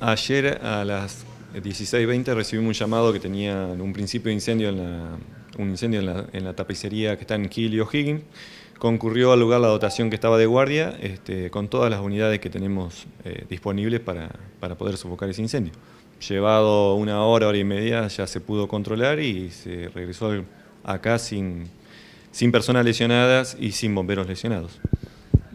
Ayer a las 16.20 recibimos un llamado que tenía un principio de incendio en la, un incendio en la, tapicería que está en Kilio y Concurrió al lugar la dotación que estaba de guardia este, con todas las unidades que tenemos eh, disponibles para, poder sofocar ese incendio. Llevado una hora, hora y media ya se pudo controlar y se regresó acá sin, personas lesionadas y sin bomberos lesionados.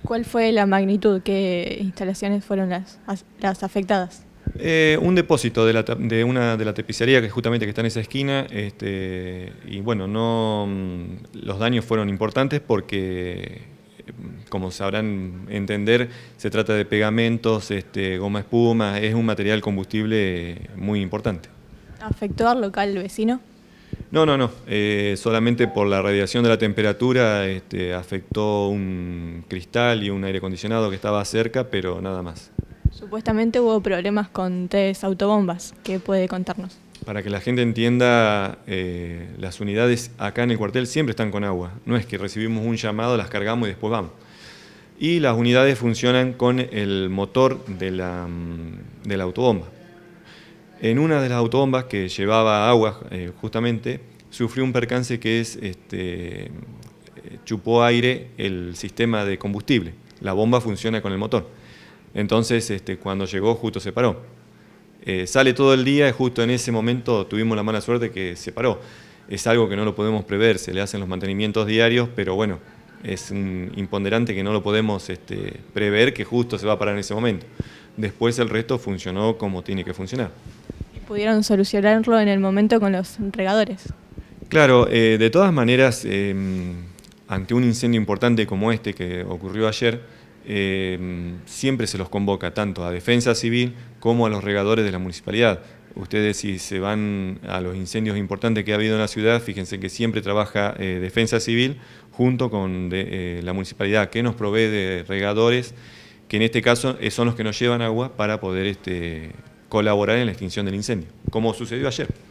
¿Cuál fue la magnitud? ¿Qué instalaciones fueron las, las afectadas? Eh, un depósito de la, de una, de la tapicería que justamente que está en esa esquina. Este, y bueno, no, mm, los daños fueron importantes porque, eh, como sabrán entender, se trata de pegamentos, este, goma espuma, es un material combustible muy importante. ¿Afectó al local vecino? No, no, no. Eh, solamente por la radiación de la temperatura este, afectó un cristal y un aire acondicionado que estaba cerca, pero nada más. Supuestamente hubo problemas con tres autobombas. ¿Qué puede contarnos? Para que la gente entienda, eh, las unidades acá en el cuartel siempre están con agua. No es que recibimos un llamado, las cargamos y después vamos. Y las unidades funcionan con el motor de la, mm, de la autobomba. En una de las autobombas que llevaba agua, eh, justamente, sufrió un percance que es este, eh, chupó aire el sistema de combustible. La bomba funciona con el motor. Entonces, este, cuando llegó, justo se paró. Eh, sale todo el día y justo en ese momento tuvimos la mala suerte que se paró. Es algo que no lo podemos prever, se le hacen los mantenimientos diarios, pero bueno, es imponderante que no lo podemos este, prever que justo se va a parar en ese momento. Después el resto funcionó como tiene que funcionar. pudieron solucionarlo en el momento con los regadores? Claro, eh, de todas maneras, em, ante un incendio importante como este que ocurrió ayer, Em, siempre se los convoca tanto a defensa civil como a los regadores de la municipalidad. Ustedes si se van a los incendios importantes que ha habido en la ciudad, fíjense que siempre trabaja eh, defensa civil junto con eh, la municipalidad que nos provee de regadores, que en este caso eh, son los que nos llevan agua para poder este, colaborar en la extinción del incendio, como sucedió ayer.